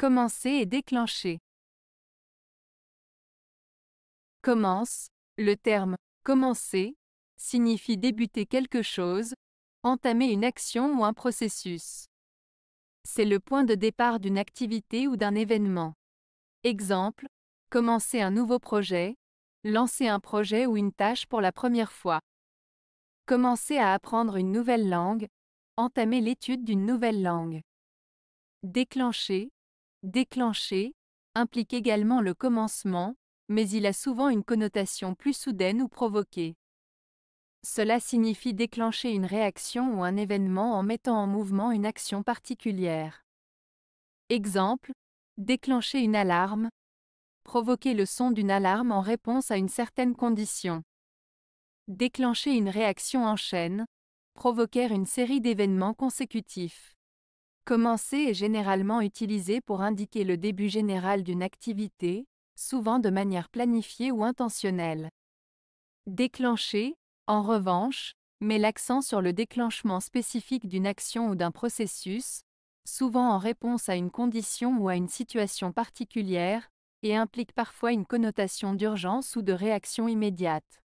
Commencer et déclencher. Commence, le terme commencer signifie débuter quelque chose, entamer une action ou un processus. C'est le point de départ d'une activité ou d'un événement. Exemple, commencer un nouveau projet, lancer un projet ou une tâche pour la première fois. Commencer à apprendre une nouvelle langue, entamer l'étude d'une nouvelle langue. Déclencher Déclencher implique également le commencement, mais il a souvent une connotation plus soudaine ou provoquée. Cela signifie déclencher une réaction ou un événement en mettant en mouvement une action particulière. Exemple, déclencher une alarme, provoquer le son d'une alarme en réponse à une certaine condition. Déclencher une réaction en chaîne, provoquer une série d'événements consécutifs. Commencer est généralement utilisé pour indiquer le début général d'une activité, souvent de manière planifiée ou intentionnelle. Déclencher, en revanche, met l'accent sur le déclenchement spécifique d'une action ou d'un processus, souvent en réponse à une condition ou à une situation particulière, et implique parfois une connotation d'urgence ou de réaction immédiate.